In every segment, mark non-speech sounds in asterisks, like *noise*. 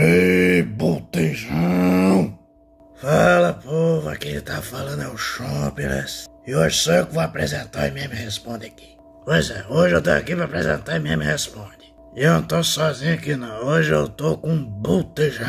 Ei, botejão! Fala, povo, aqui ele tá falando é o Chomperas. E hoje sou eu que vou apresentar o MM responde aqui. Pois é, hoje eu tô aqui pra apresentar o MM responde. E eu não tô sozinho aqui não, hoje eu tô com botejão.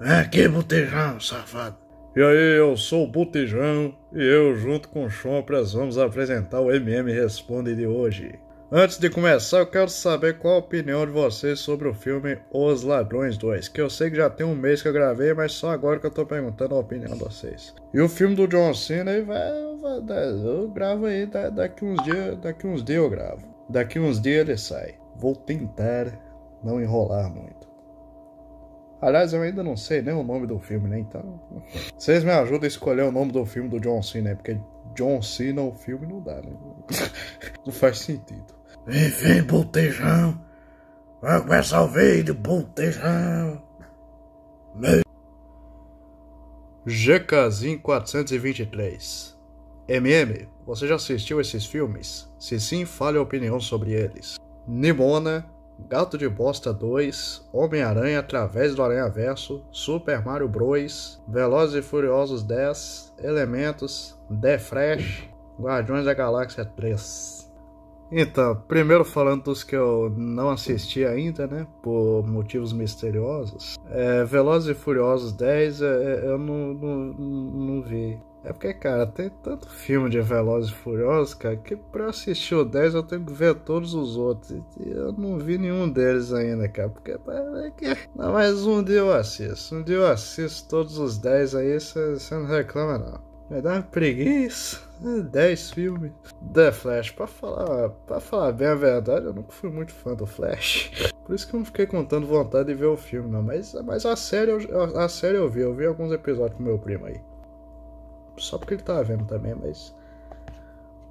Vem aqui, botejão, safado. E aí, eu sou o Botejão e eu, junto com o Chompras, vamos apresentar o MM Responde de hoje. Antes de começar, eu quero saber qual a opinião de vocês sobre o filme Os Ladrões 2, que eu sei que já tem um mês que eu gravei, mas só agora que eu tô perguntando a opinião de vocês. E o filme do John Cena aí vai, vai eu gravo aí daqui uns dias, daqui uns dias eu gravo. Daqui uns dias ele sai. Vou tentar não enrolar muito. Aliás, eu ainda não sei nem o nome do filme, né? Então, *laughs* vocês me ajudam a escolher o nome do filme do John Cena, né? porque John Cena o filme não dá, né? *laughs* Não faz sentido. Enfim, botejão. Vai começar o vídeo, botejão. Meu... GKzinho 423 MM, você já assistiu esses filmes? Se sim, fale a opinião sobre eles. Nimona, Gato de Bosta 2, Homem-Aranha através do Aranha-Verso, Super Mario Bros, Velozes e Furiosos 10, Elementos, The Fresh, Guardiões da Galáxia 3. Então, primeiro falando dos que eu não assisti ainda, né? Por motivos misteriosos. É, Velozes e Furiosos 10 é, é, eu não, não, não, vi. É porque, cara, tem tanto filme de Velozes e Furiosos, cara, que pra assistir o 10 eu tenho que ver todos os outros. E eu não vi nenhum deles ainda, cara. Porque é, é que... Não, mas um dia eu assisto. Um dia eu assisto todos os 10 aí, você não reclama, não. Vai dar uma preguiça. 10 filmes. The Flash, pra falar, pra falar bem a verdade, eu nunca fui muito fã do Flash. Por isso que eu não fiquei contando vontade de ver o filme, não. Mas, mas a, série eu, a série eu vi, eu vi alguns episódios com meu primo aí. Só porque ele tava vendo também, mas.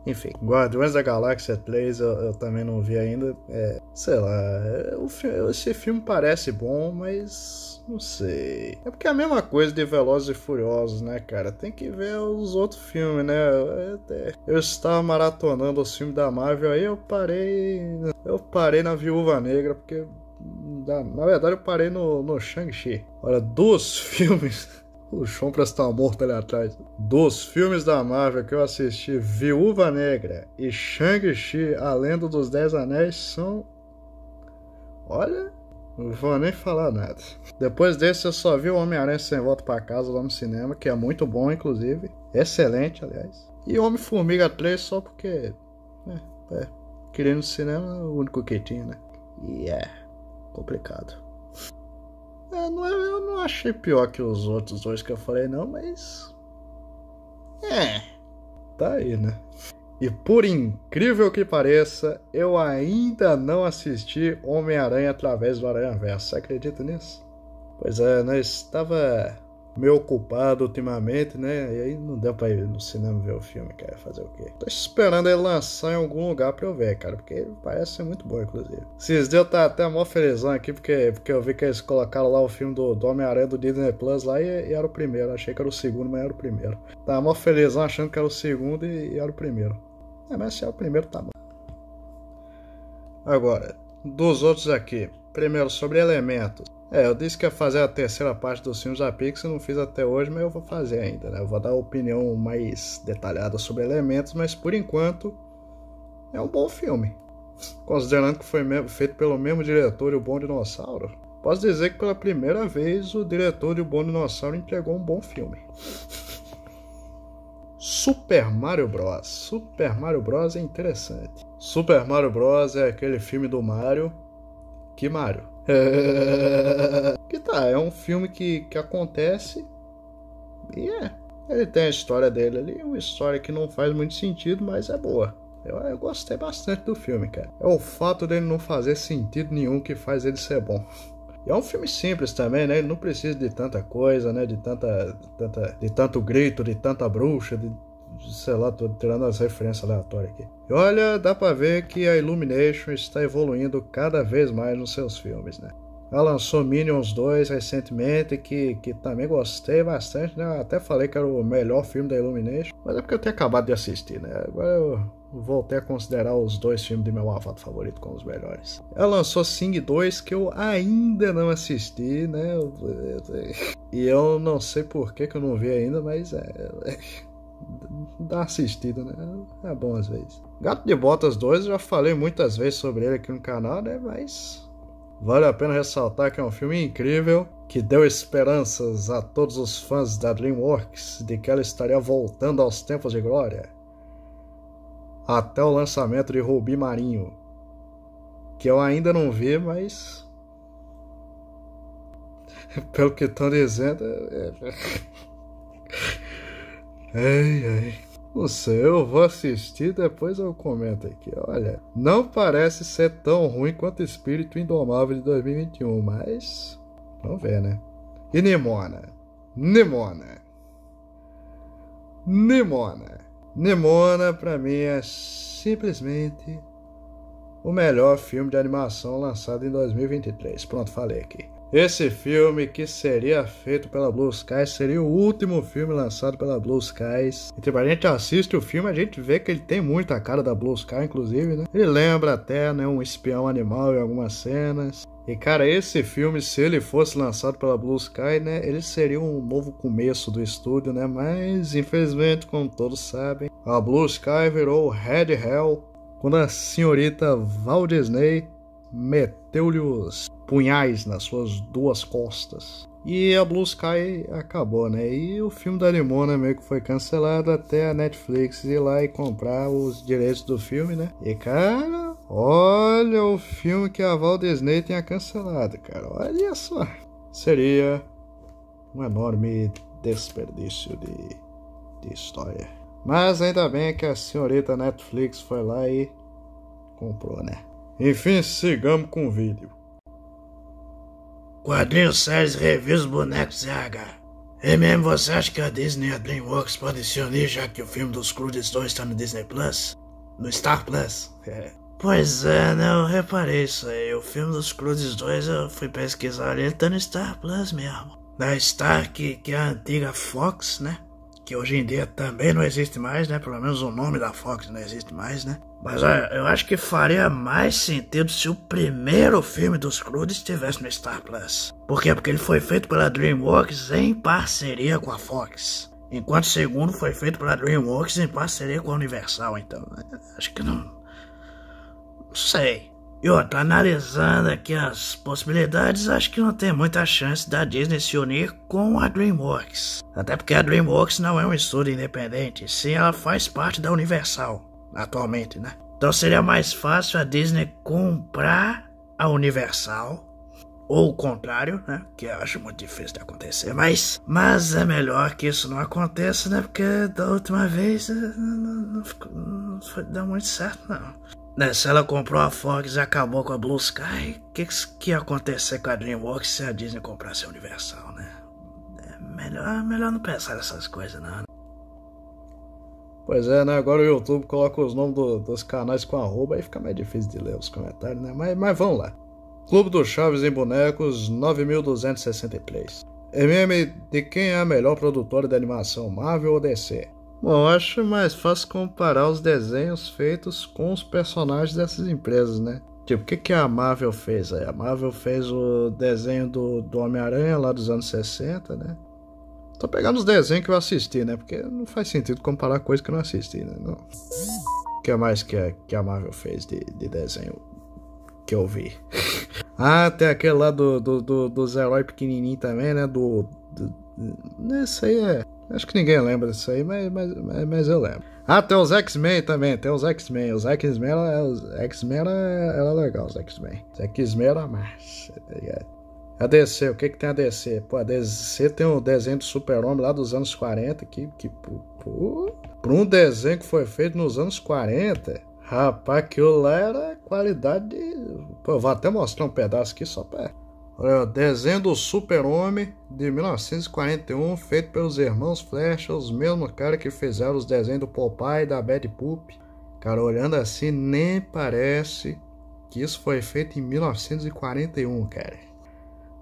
Enfim, Guardiões da Galáxia Plays eu, eu também não vi ainda. É, sei lá, é, o esse filme parece bom, mas não sei. É porque é a mesma coisa de Velozes e Furiosos, né, cara? Tem que ver os outros filmes, né? É, eu estava maratonando os filmes da Marvel, aí eu parei. Eu parei na Viúva Negra, porque. Na verdade, eu parei no, no Shang-Chi. Olha, dos *laughs* filmes o Chompras tá morto ali atrás. Dos filmes da Marvel que eu assisti, Viúva Negra e Shang-Chi, A Lenda dos Dez Anéis, são. Olha, não vou nem falar nada. Depois desse, eu só vi o Homem-Aranha Sem Volta para Casa lá no cinema, que é muito bom, inclusive. Excelente, aliás. E Homem-Formiga 3 só porque. Né, é, querendo cinema, é o único que tinha, né? E yeah. é complicado. Eu não, eu não achei pior que os outros dois que eu falei, não, mas. É. Tá aí, né? E por incrível que pareça, eu ainda não assisti Homem-Aranha através do Aranha Verso. Você acredita nisso? Pois é, nós estava meio ocupado ultimamente, né? E aí não deu pra ir no cinema ver o filme, cara. Fazer o quê? Tô esperando ele lançar em algum lugar pra eu ver, cara. Porque parece ser muito bom, inclusive. Esses dias eu tá até mó felizão aqui, porque, porque eu vi que eles colocaram lá o filme do, do Homem-Aranha do Disney Plus lá e, e, era o primeiro. Achei que era o segundo, mas era o primeiro. Tava mó felizão achando que era o segundo e, e era o primeiro. É, mas se é o primeiro, tá bom. Agora, dos outros aqui. Primeiro, sobre elementos. É, eu disse que ia fazer a terceira parte dos filmes da Pixar, não fiz até hoje, mas eu vou fazer ainda, né? Eu vou dar opinião mais detalhada sobre elementos, mas por enquanto é um bom filme. Considerando que foi feito pelo mesmo diretor e o Bom Dinossauro, posso dizer que pela primeira vez o diretor e o Bom Dinossauro entregou um bom filme. Super Mario Bros. Super Mario Bros. é interessante. Super Mario Bros. é aquele filme do Mario que Mario. *laughs* que tá, é um filme que, que acontece e é. Ele tem a história dele ali, uma história que não faz muito sentido, mas é boa. Eu, eu gostei bastante do filme, cara. É o fato dele não fazer sentido nenhum que faz ele ser bom. E é um filme simples também, né? Ele não precisa de tanta coisa, né? De tanta, de tanta, de tanto grito, de tanta bruxa, de sei lá, tô tirando as referências aleatórias aqui. E olha, dá para ver que a Illumination está evoluindo cada vez mais nos seus filmes, né? Ela lançou Minions 2 recentemente, que, que também gostei bastante, né? Eu até falei que era o melhor filme da Illumination, mas é porque eu tinha acabado de assistir, né? Agora eu voltei a considerar os dois filmes de meu avatar favorito como os melhores. Ela lançou Sing 2, que eu ainda não assisti, né? E eu não sei por que, que eu não vi ainda, mas é. é dá assistida, né? É bom às vezes. Gato de Botas 2, já falei muitas vezes sobre ele aqui no canal, né? Mas vale a pena ressaltar que é um filme incrível que deu esperanças a todos os fãs da DreamWorks de que ela estaria voltando aos tempos de glória. Até o lançamento de Rubi Marinho, que eu ainda não vi, mas *laughs* pelo que estão dizendo, é, é. Ei, ei. O seu, eu vou assistir depois eu comento aqui. Olha, não parece ser tão ruim quanto Espírito Indomável de 2021, mas. Vamos ver, né? E Nimona? Nimona. Nimona. Nimona, pra mim, é simplesmente o melhor filme de animação lançado em 2023. Pronto, falei aqui. Esse filme que seria feito pela Blue Skies seria o último filme lançado pela Blue Skies. E então, a gente assiste o filme, a gente vê que ele tem muita cara da Blue Sky, inclusive, né? Ele lembra até, né, um espião animal em algumas cenas. E cara, esse filme, se ele fosse lançado pela Blue Sky, né, ele seria um novo começo do estúdio, né? Mas infelizmente, como todos sabem, a Blue Sky virou Red Hell quando a senhorita Walt Disney meteu-lhe os punhais nas suas duas costas. E a Blue Sky acabou, né? E o filme da Limona meio que foi cancelado até a Netflix ir lá e comprar os direitos do filme, né? E cara, olha o filme que a Walt Disney tinha cancelado, cara. Olha só. Seria um enorme desperdício de, de história. Mas ainda bem que a senhorita Netflix foi lá e comprou, né? Enfim, sigamos com o vídeo. Quadrinhos, séries, revistas bonecos e H. E mesmo você acha que a Disney e a DreamWorks podem se unir já que o filme dos Crudes 2 está no Disney Plus? No Star Plus? É. pois é, né? Eu reparei isso aí. O filme dos Crudes 2 eu fui pesquisar ele tá no Star Plus mesmo. Da Star, que, que é a antiga Fox, né? que hoje em dia também não existe mais, né? Pelo menos o nome da Fox não existe mais, né? Mas olha, é, eu acho que faria mais sentido se o primeiro filme dos Crudes estivesse no Star Plus. Por quê? Porque ele foi feito pela DreamWorks em parceria com a Fox. Enquanto o segundo foi feito pela DreamWorks em parceria com a Universal, então. Né? Acho que não. Não sei. E ó, tá analisando aqui as possibilidades, acho que não tem muita chance da Disney se unir com a DreamWorks. Até porque a DreamWorks não é um estúdio independente, sim ela faz parte da Universal, atualmente, né? Então seria mais fácil a Disney comprar a Universal, ou o contrário, né? Que eu acho muito difícil de acontecer, mas, mas é melhor que isso não aconteça, né? Porque da última vez eh, não, não, não, não deu muito certo, não. Nessa, ela comprou a Fox e acabou com a Blue Sky. O que, que ia acontecer com a DreamWorks se a Disney comprasse a Universal, né? É melhor, é melhor não pensar nessas coisas, não. Né? Pois é, né? Agora o YouTube coloca os nomes do, dos canais com arroba, aí fica mais difícil de ler os comentários, né? Mas, mas vamos lá. Clube dos Chaves em Bonecos, 9.263. MM, de quem é a melhor produtora de animação, Marvel ou DC? Bom, acho mais fácil comparar os desenhos feitos com os personagens dessas empresas, né? Tipo, o que, que a Marvel fez? aí A Marvel fez o desenho do, do Homem-Aranha lá dos anos 60, né? Tô pegando os desenhos que eu assisti, né? Porque não faz sentido comparar coisa que eu não assisti, né? Não. O que mais que a, que a Marvel fez de, de desenho que eu vi? *laughs* ah, tem aquele lá do, do, do, dos heróis pequenininhos também, né? Do, do, aí é Acho que ninguém lembra disso aí, mas, mas, mas eu lembro. Ah, tem os X-Men também, tem os X-Men. Os X-Men era, é, X-Men é, era, legal, os X-Men. Os X-Men era mais. Tá a DC, o que, que tem a DC? Pô, a DC tem um desenho do Super-Homem lá dos anos 40 que, que pô, por um desenho que foi feito nos anos 40, rapaz, aquilo lá era qualidade de. Pô, eu vou até mostrar um pedaço aqui só pra Desenho do Super-Homem de 1941, feito pelos irmãos Flash, os mesmos caras que fizeram os desenhos do Popeye e da Bad Poop. Cara, olhando assim, nem parece que isso foi feito em 1941, cara.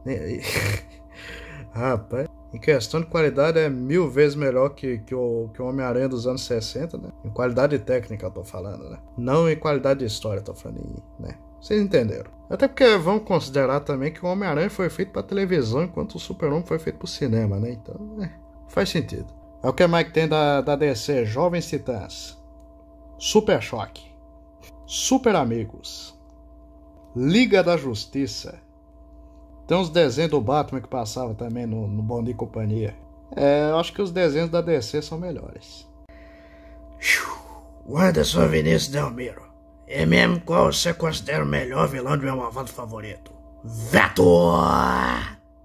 *laughs* Rapaz, em questão de qualidade é mil vezes melhor que, que o, que o Homem-Aranha dos anos 60, né? Em qualidade técnica, eu tô falando, né? Não em qualidade de história, eu tô falando, né? Vocês entenderam. Até porque vamos considerar também que o Homem-Aranha foi feito para televisão, enquanto o Super-Homem foi feito para o cinema, né? Então, é, faz sentido. É o que mais tem da, da DC, Jovens Titãs. Super Choque. Super Amigos. Liga da Justiça. Tem uns desenhos do Batman que passava também no, no Bom e Companhia. É, eu acho que os desenhos da DC são melhores. Anderson Vinícius Delmiro. E é mesmo qual você considera o melhor vilão de meu malvado favorito? Veto!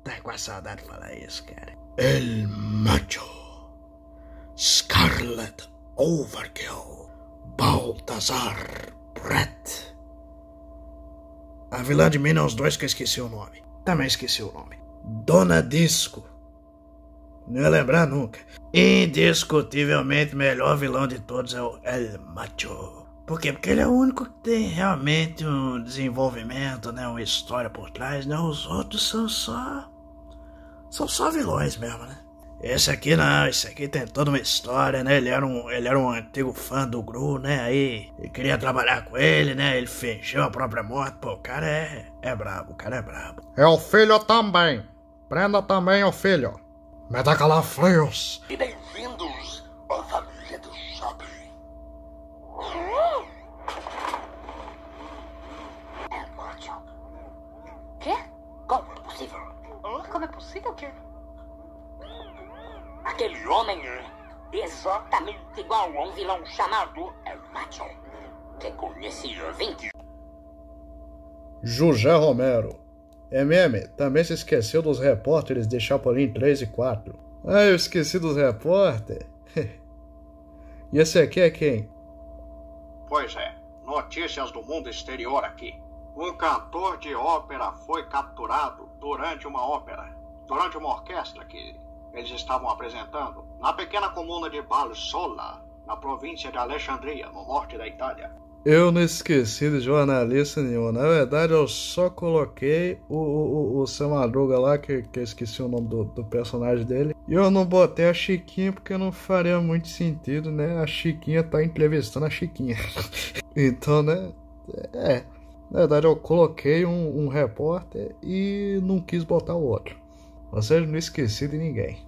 Tá com a saudade de falar isso, cara. El Macho. Scarlet Overkill. Baltazar Brett. A vilã de Mina é os dois que eu esqueci o nome. Também esqueci o nome. Dona Disco. Não ia lembrar nunca. Indiscutivelmente, melhor vilão de todos é o El Macho. Por quê? Porque ele é o único que tem realmente um desenvolvimento, né? Uma história por trás, né? Os outros são só... São só vilões mesmo, né? Esse aqui não, esse aqui tem toda uma história, né? Ele era um, ele era um antigo fã do Gru, né? Aí ele queria trabalhar com ele, né? Ele fingiu a própria morte. Pô, o cara é, é brabo, o cara é brabo. É o filho também. Prenda também o filho. Metacalar frios. E bem-vindos, família. homem é exatamente igual a um vilão chamado Macho, que conheci 20 José Romero. MM, também se esqueceu dos repórteres de Chapolin 3 e 4. Ah, eu esqueci dos repórteres? *laughs* e esse aqui é quem? Pois é, notícias do mundo exterior aqui. Um cantor de ópera foi capturado durante uma ópera, durante uma orquestra que eles estavam apresentando na pequena comuna de Balsola, na província de Alexandria, no norte da Itália. Eu não esqueci de jornalista nenhum. Na verdade, eu só coloquei o, o, o seu Madruga lá, que, que eu esqueci o nome do, do personagem dele. E eu não botei a Chiquinha porque não faria muito sentido, né? A Chiquinha tá entrevistando a Chiquinha. *laughs* então, né? É. Na verdade, eu coloquei um, um repórter e não quis botar o outro. Ou seja, não esqueci de ninguém.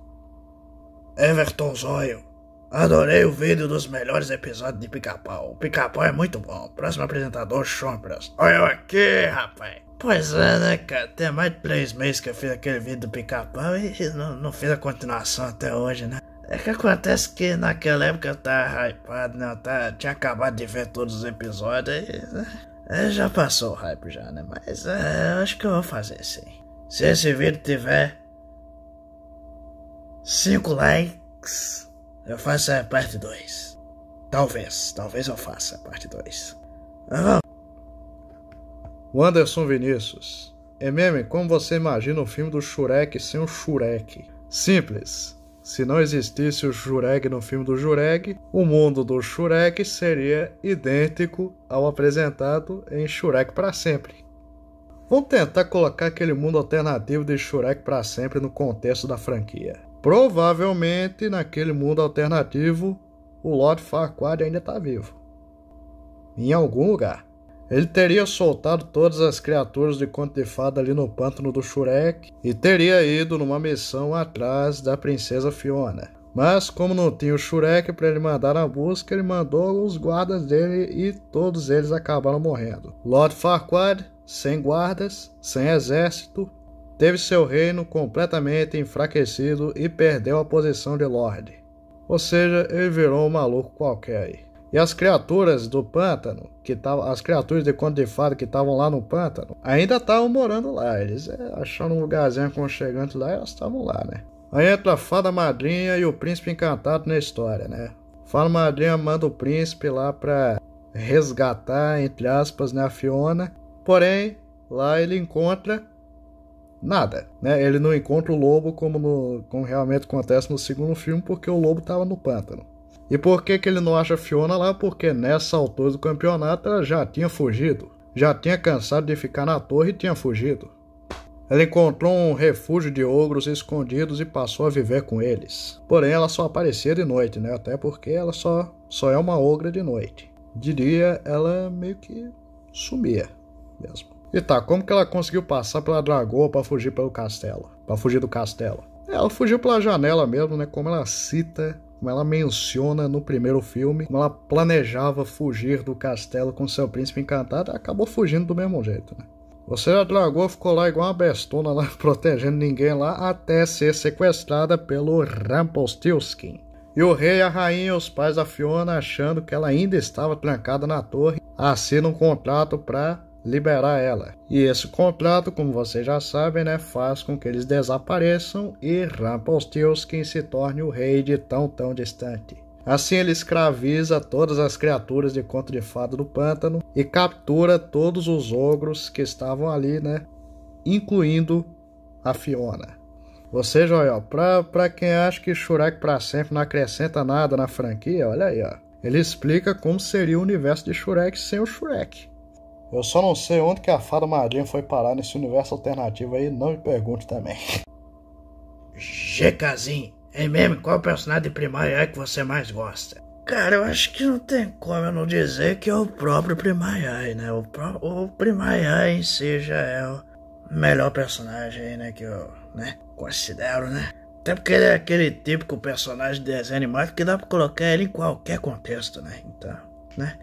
Everton Zóio. Adorei o vídeo dos melhores episódios de Pica-Pau. O Pica-Pau é muito bom. Próximo apresentador, Chompras. Olha eu aqui, rapaz. Pois é, né, cara? Tem mais de três meses que eu fiz aquele vídeo do Pica-Pau e não, não fiz a continuação até hoje, né? É que acontece que naquela época eu tava hypado, né? Eu tava, tinha acabado de ver todos os episódios e. Né? É, já passou o hype já, né? Mas é, eu acho que eu vou fazer sim. Se esse vídeo tiver 5 likes, eu faço a parte 2. Talvez, talvez eu faça a parte 2. Ah. O Anderson Vinícius. É meme, como você imagina o filme do Shurek sem o Shurek? Simples. Se não existisse o Shurek no filme do Shurek, o mundo do Shurek seria idêntico ao apresentado em Shurek para sempre. Vamos tentar colocar aquele mundo alternativo de Shurek para sempre no contexto da franquia. Provavelmente naquele mundo alternativo, o Lord Farquaad ainda está vivo. Em algum lugar. Ele teria soltado todas as criaturas de conto de fada ali no pântano do Shurek e teria ido numa missão atrás da princesa Fiona. Mas como não tinha o Shurek para ele mandar na busca, ele mandou os guardas dele e todos eles acabaram morrendo. Lord Farquaad, sem guardas, sem exército teve seu reino completamente enfraquecido e perdeu a posição de Lorde. Ou seja, ele virou um maluco qualquer aí. E as criaturas do pântano, que tavam, as criaturas de conto de fada que estavam lá no pântano, ainda estavam morando lá. Eles é, acharam um lugarzinho aconchegante lá e elas estavam lá, né? Aí entra a fada madrinha e o príncipe encantado na história, né? Fada madrinha manda o príncipe lá pra resgatar, entre aspas, né, a Fiona. Porém, lá ele encontra nada, né? Ele não encontra o lobo como, no, como realmente acontece no segundo filme, porque o lobo estava no pântano. E por que, que ele não acha Fiona lá? Porque nessa altura do campeonato ela já tinha fugido. Já tinha cansado de ficar na torre e tinha fugido. Ela encontrou um refúgio de ogros escondidos e passou a viver com eles. Porém, ela só aparecia de noite, né? Até porque ela só, só é uma ogra de noite. De dia, ela meio que sumia mesmo. E tá, como que ela conseguiu passar pela dragoa para fugir pelo castelo? Para fugir do castelo? Ela fugiu pela janela mesmo, né? Como ela cita, como ela menciona no primeiro filme, como ela planejava fugir do castelo com seu príncipe encantado, acabou fugindo do mesmo jeito, né? Você a dragoa ficou lá igual uma bestona lá, *laughs* protegendo ninguém lá, até ser sequestrada pelo Rumpelstiltskin. E o rei, a rainha e os pais da Fiona achando que ela ainda estava trancada na torre, assinam um contrato para liberar ela. E esse contrato, como vocês já sabem, né, faz com que eles desapareçam e quem se torne o rei de tão tão distante. Assim ele escraviza todas as criaturas de conto de fada do pântano e captura todos os ogros que estavam ali, né, incluindo a Fiona. Você, Joel, para quem acha que Shurek para sempre não acrescenta nada na franquia, olha aí, ó. Ele explica como seria o universo de Shurek sem o Shurek. Eu só não sei onde que a fada marinha foi parar nesse universo alternativo aí, não me pergunte também. Gecazinho, é mesmo? Qual é personagem primário é que você mais gosta? Cara, eu acho que não tem como eu não dizer que é o próprio Primaiai, né? O, pro, o Primaiai em si já é o melhor personagem aí, né? Que eu né, considero, né? Até porque ele é aquele típico personagem de desenho animado que dá pra colocar ele em qualquer contexto, né? Então, né?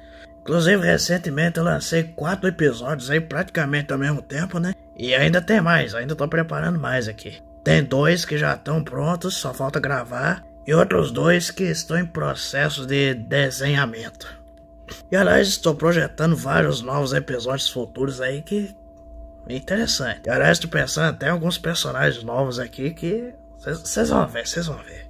Inclusive, recentemente eu lancei quatro episódios aí praticamente ao mesmo tempo, né? E ainda tem mais, ainda tô preparando mais aqui. Tem dois que já estão prontos, só falta gravar, e outros dois que estão em processo de desenhamento. E aliás, estou projetando vários novos episódios futuros aí que. É interessante. E aliás, estou pensando até alguns personagens novos aqui que. Vocês vão ver, vocês vão ver.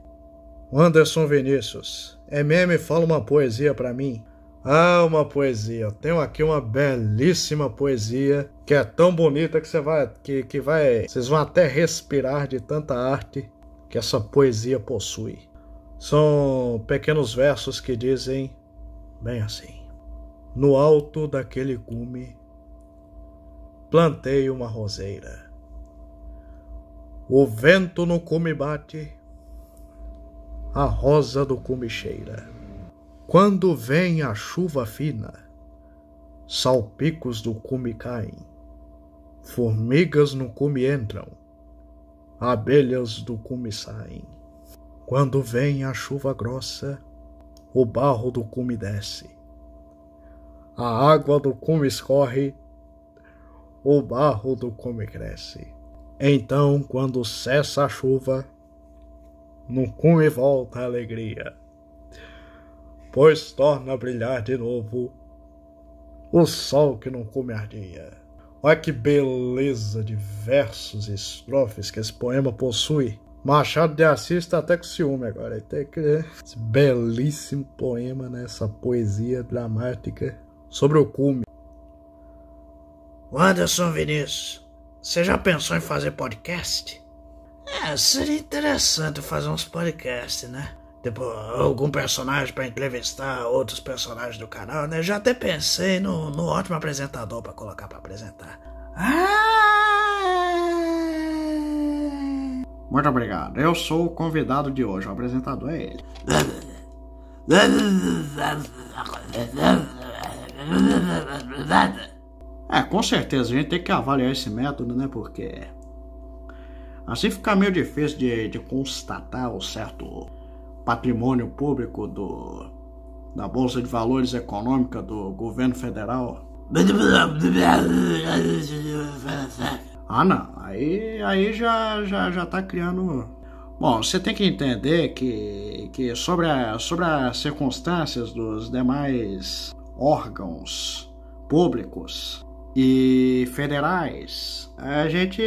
Anderson Vinícius, é meme, fala uma poesia para mim. Ah, uma poesia. Eu tenho aqui uma belíssima poesia que é tão bonita que você vai que, que vai, vocês vão até respirar de tanta arte que essa poesia possui. São pequenos versos que dizem bem assim: No alto daquele cume plantei uma roseira. O vento no cume bate, a rosa do cume cheira. Quando vem a chuva fina, salpicos do cume caem, formigas no cume entram, abelhas do cume saem. Quando vem a chuva grossa, o barro do cume desce, a água do cume escorre, o barro do cume cresce. Então, quando cessa a chuva, no cume volta a alegria pois torna a brilhar de novo o sol que não come ardia. Olha que beleza de versos e estrofes que esse poema possui. Machado de Assis está até com ciúme agora. tem que ler esse belíssimo poema nessa né? poesia dramática sobre o cume. Anderson Vinícius, você já pensou em fazer podcast? É, seria interessante fazer uns podcasts, né? Tipo, algum personagem para entrevistar outros personagens do canal, né? Já até pensei no, no ótimo apresentador para colocar para apresentar. Ah! Muito obrigado. Eu sou o convidado de hoje. O apresentador é ele. É, com certeza a gente tem que avaliar esse método, né? Porque assim fica meio difícil de, de constatar o certo patrimônio público do, da Bolsa de Valores Econômica do governo federal. Ah, não. Aí, aí já, já, já tá criando. Bom, você tem que entender que, que sobre, a, sobre as circunstâncias dos demais órgãos públicos e federais, a gente,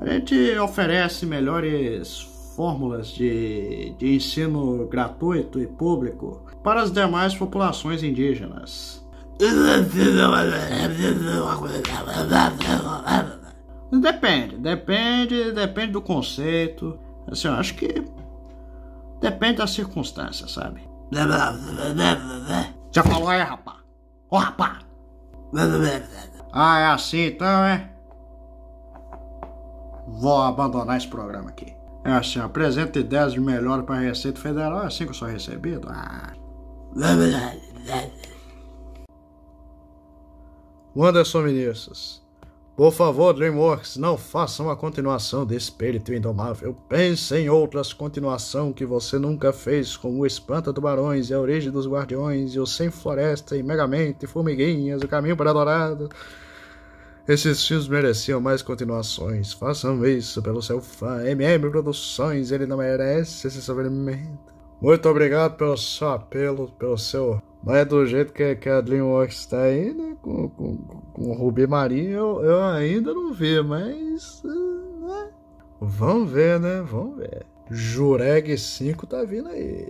a gente oferece melhores fórmulas de, de ensino gratuito e público para as demais populações indígenas. Depende, depende, depende do conceito. Assim, eu acho que depende da circunstância, sabe? Já falou aí, é, rapá? Ô, rapá! Ah, é assim então, é? Vou abandonar esse programa aqui. É assim, apresente ideias de melhor para a Receita Federal, é assim que eu sou recebido. Ah. *laughs* Anderson Ministros, por favor, DreamWorks, não façam a continuação de Espírito Indomável. Pense em outras continuação que você nunca fez, como o Espanta Tubarões e a Origem dos Guardiões, e o Sem Floresta, e Megamente, e Formiguinhas, o Caminho para Dourado. Esses filmes mereciam mais continuações. Façam isso pelo seu fã. MM Produções, ele não merece esse sofrimento. Muito obrigado pelo seu apelo, pelo seu. Mas é do jeito que, que a Dreamworks está aí, né? Com, com, com o Rubi Marinho, eu, eu ainda não vi, mas. Né? Vamos ver, né? Vamos ver. Jureg 5 tá vindo aí.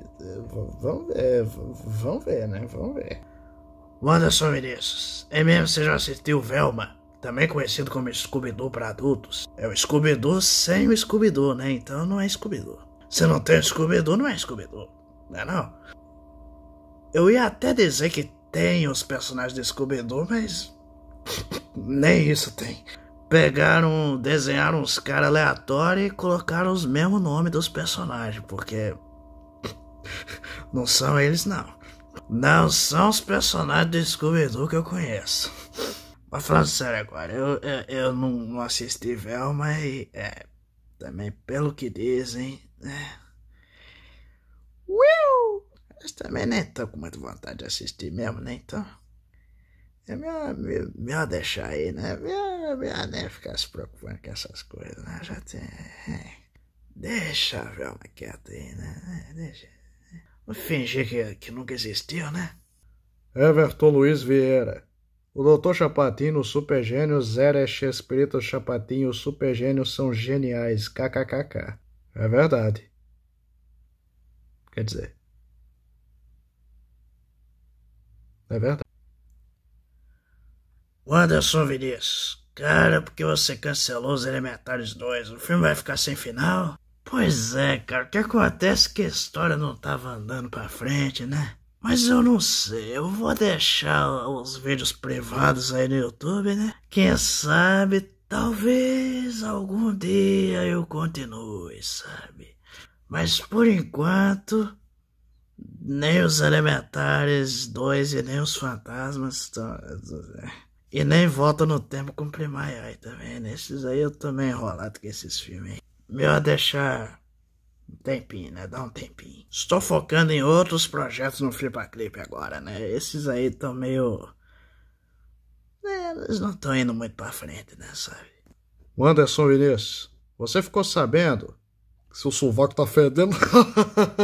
Vamos ver, vamos ver, né? Vamos ver. Manda Vinícius, é mesmo você já assistiu Velma? também conhecido como Scooby-Doo para adultos. É o Scooby-Doo sem o Scooby-Doo, né? Então não é Scooby-Doo. Se não tem Scooby-Doo, não é Scooby-Doo. Não é não? Eu ia até dizer que tem os personagens do Scooby-Doo, mas... *laughs* Nem isso tem. Pegaram, desenharam uns caras aleatórios e colocaram os mesmos nomes dos personagens, porque... *laughs* não são eles, não. Não são os personagens do Scooby-Doo que eu conheço. Mas falando sério agora, eu, eu, eu não, não assisti Velma e é, também pelo que dizem. né Will! Mas também nem tô com muita vontade de assistir mesmo, né? Então. É melhor, melhor deixar aí, né? Melhor, melhor nem né? ficar se preocupando com essas coisas, né? Já tem. É. Deixa a Velma quieta aí, né? É, deixa. Vou fingir que, que nunca existiu, né? Everton Luiz Vieira. O Doutor Chapatino, o Supergênio, Zeresh, Espírito Chapatinho, o é Gênio são geniais. KKKK. É verdade. Quer dizer. É verdade. Anderson Vinícius, cara, porque você cancelou os Elementares 2? O filme vai ficar sem final? Pois é, cara, o que acontece é que a história não tava andando pra frente, né? Mas eu não sei, eu vou deixar os vídeos privados aí no YouTube, né? Quem sabe, talvez algum dia eu continue, sabe? Mas por enquanto, nem os Elementares 2 e nem os Fantasmas estão... E nem Volta no Tempo com Primai aí também, né? Esses aí eu tô meio enrolado com esses filmes aí. Meu a deixar um tempinho, né? Dá um tempinho. Estou focando em outros projetos no Flipa Clip agora, né? Esses aí estão meio. É, eles não estão indo muito pra frente, né, sabe? Anderson Vinícius, você ficou sabendo que seu sovaco tá fedendo?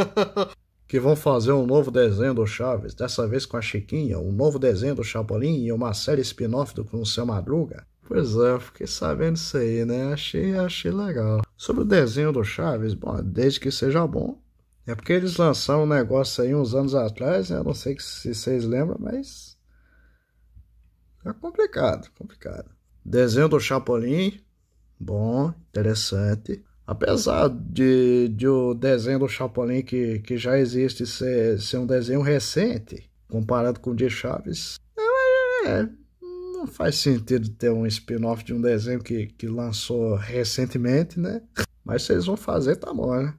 *laughs* que vão fazer um novo desenho do Chaves, dessa vez com a Chiquinha, um novo desenho do Chapolin e uma série spin-off do Com Seu Madruga? Pois é, eu fiquei sabendo isso aí, né? Achei, achei legal. Sobre o desenho do Chaves, bom, desde que seja bom. É porque eles lançaram um negócio aí uns anos atrás, né? Eu não sei se vocês lembram, mas. É complicado, complicado. Desenho do Chapolin, bom, interessante. Apesar de, de o desenho do Chapolin que, que já existe ser, ser um desenho recente, comparado com o de Chaves, é, é, é não faz sentido ter um spin-off de um desenho que, que lançou recentemente, né? Mas vocês vão fazer, tá bom, né?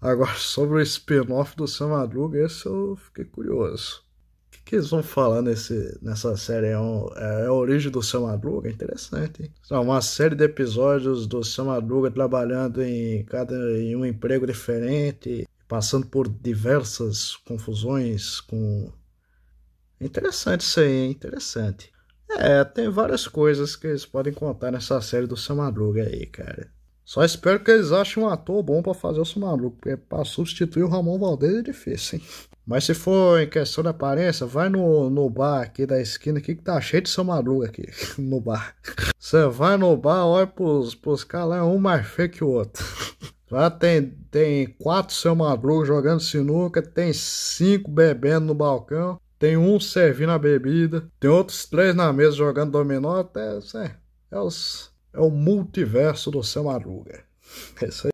Agora, *laughs* sobre o spin-off do Sam Madruga, esse eu fiquei curioso. O que, que eles vão falar nesse, nessa série? É, um, é, é a origem do Sam Madruga? Interessante, hein? uma série de episódios do Sam Madruga trabalhando em, cada, em um emprego diferente, passando por diversas confusões com Interessante isso aí, hein? interessante. É, tem várias coisas que eles podem contar nessa série do Seu Madruga aí, cara. Só espero que eles achem um ator bom para fazer o Seu Madruga, porque pra substituir o Ramon Valdez é difícil, hein? Mas se for em questão de aparência, vai no, no bar aqui da esquina aqui que tá cheio de Seu Madruga aqui, *laughs* no bar. Você vai no bar, olha pros, pros caras lá, um mais feio que o outro. *laughs* Lá tem, tem quatro Seu Madruga jogando sinuca, tem cinco bebendo no balcão. Tem um servindo a bebida, tem outros três na mesa jogando dominó, até é, é, os, é o multiverso do seu maruga. *laughs* É isso aí.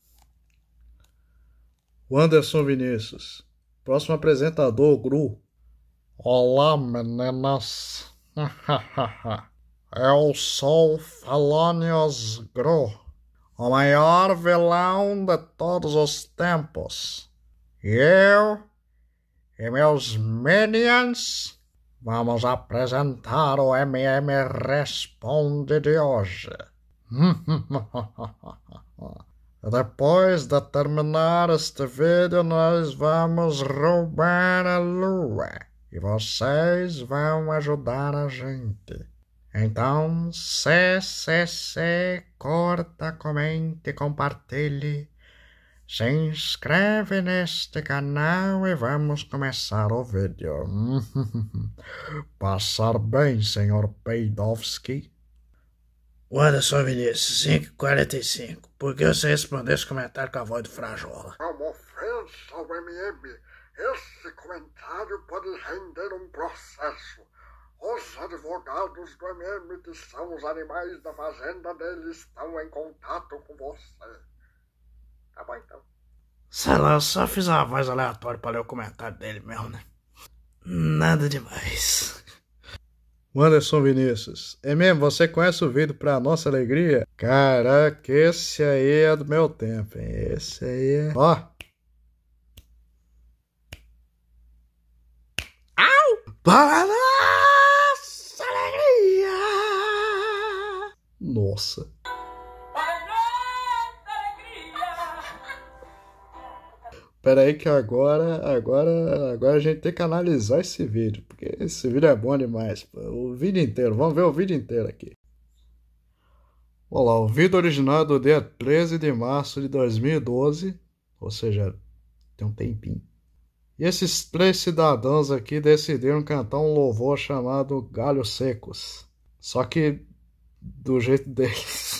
O Anderson Vinícius. Próximo apresentador, Gru. Olá, meninas. Eu *laughs* é sou Falonius Gru, o maior vilão de todos os tempos. Eu e meus minions, vamos apresentar o MM Responde de hoje. *laughs* Depois de terminar este vídeo, nós vamos roubar a lua e vocês vão ajudar a gente. Então, CCC, corta, comente, compartilhe se inscreve neste canal e vamos começar o vídeo. *laughs* Passar bem, senhor Peidovski. Olha só, Vinícius, 5 h Por que você respondeu esse comentário com a voz do Frajola? É uma ofensa ao MM. Esse comentário pode render um processo. Os advogados do MM, que são os animais da fazenda dele, estão em contato com você. Tá bom então. Sei lá, eu só fiz uma voz aleatória pra ler o comentário dele mesmo, né? Nada demais. Anderson Vinícius, é mesmo? Você conhece o vídeo Pra Nossa Alegria? Caraca, esse aí é do meu tempo, hein? Esse aí é. Ó! Au! Para nossa alegria! Nossa! Pera aí que agora, agora, agora a gente tem que analisar esse vídeo, porque esse vídeo é bom demais, o vídeo inteiro, vamos ver o vídeo inteiro aqui. Olá, o vídeo original é do dia 13 de março de 2012, ou seja, tem um tempinho. E esses três cidadãos aqui decidiram cantar um louvor chamado Galhos Secos, só que do jeito *laughs* deles.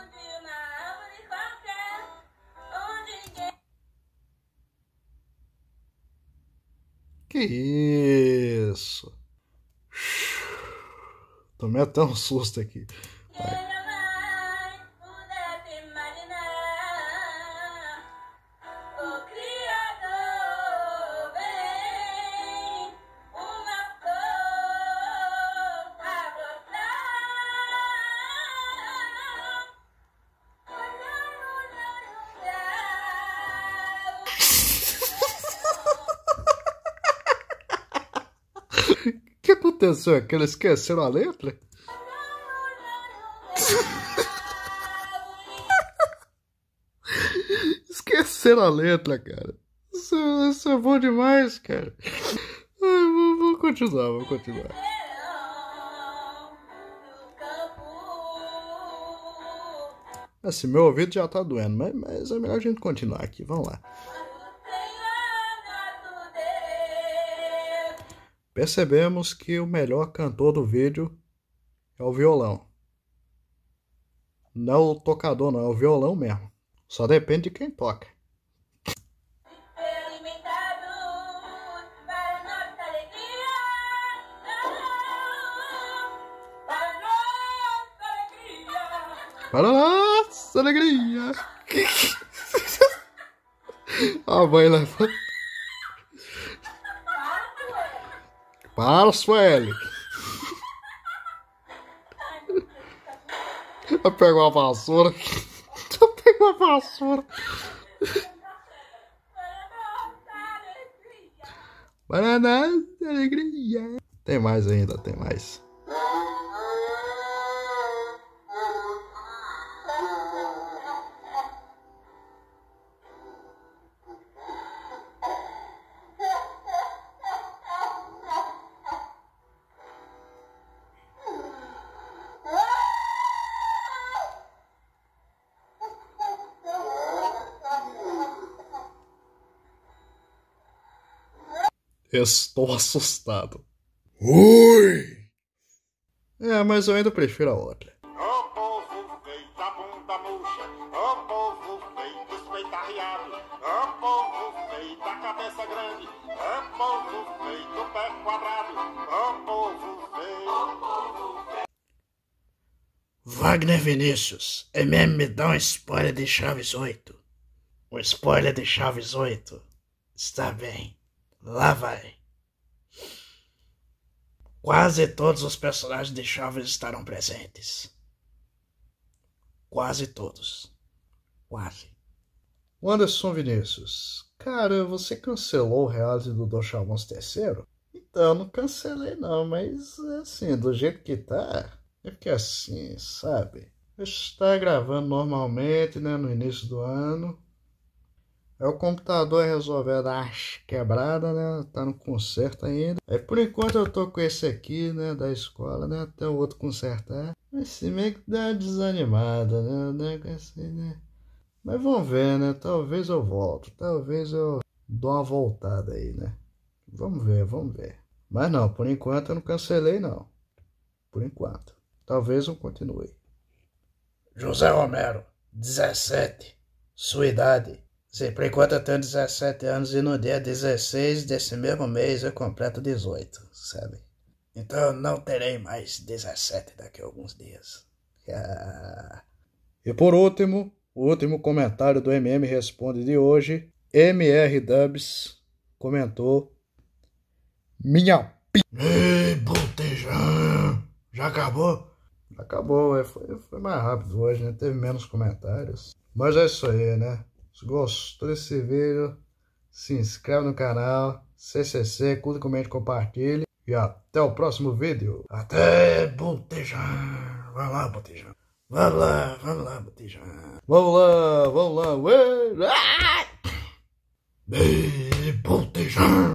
Tomei até um susto aqui. atenção, é que eles esqueceram a letra? *laughs* Esqueceram a letra, cara. Isso, isso, é bom demais, cara. Ai, vou, vou continuar, vou continuar. Assim, meu ouvido já tá doendo, mas, mas é melhor a gente continuar aqui. Vamos lá. percebemos que o melhor cantor do vídeo é o violão. Não o tocador, não, é o violão mesmo. Só depende de quem toca. Para nossa alegria! *laughs* A mãe levanta. Para, Sueli. Eu tá pego uma vassoura. Eu tá pego uma vassoura. Paraná, alegria. Tem mais ainda, tem mais. estou assustado. Ui! É, mas eu ainda prefiro a outra. O povo feita bunda murcha, o povo feito os peita arriado, povo feita cabeça grande, o povo feito pé quadrado, o povo feito. Wagner Vinícius, MM me dá um spoiler de Chaves 8. Um spoiler de Chaves 8. Está bem. Lá vai. Quase todos os personagens de Chaves estarão presentes. Quase todos. Quase. Anderson Vinícius, cara, você cancelou o reality do Don Chalmons III? Então, não cancelei não, mas assim, do jeito que tá, é que é assim, sabe? está gravando normalmente, né, no início do ano. É o computador resolvendo as quebrada, né? Tá no conserto ainda. É por enquanto eu tô com esse aqui, né? Da escola, né? Até o outro consertar. Mas se meio que dá uma desanimada, né? Assim, né? Mas vamos ver, né? Talvez eu volto. Talvez eu dou uma voltada aí, né? Vamos ver, vamos ver. Mas não, por enquanto eu não cancelei, não. Por enquanto. Talvez eu continue. José Romero, 17. Sua idade. Se por enquanto eu tenho 17 anos e no dia 16 desse mesmo mês eu completo 18, sabe? Então eu não terei mais 17 daqui a alguns dias. Ah. E por último, o último comentário do MM Responde de hoje, MR Dubs comentou: Minha p. Ei, botejão! Já acabou? Acabou, é, foi, foi mais rápido hoje, né? Teve menos comentários. Mas é isso aí, né? gostou desse vídeo, se inscreve no canal, CCC, curta, comente, compartilhe. E até o próximo vídeo. Até Botijão. Vai lá, Botijão. Vamos lá, vamos lá, Botijão. Vamos lá, vamos lá. Ué. Botijão.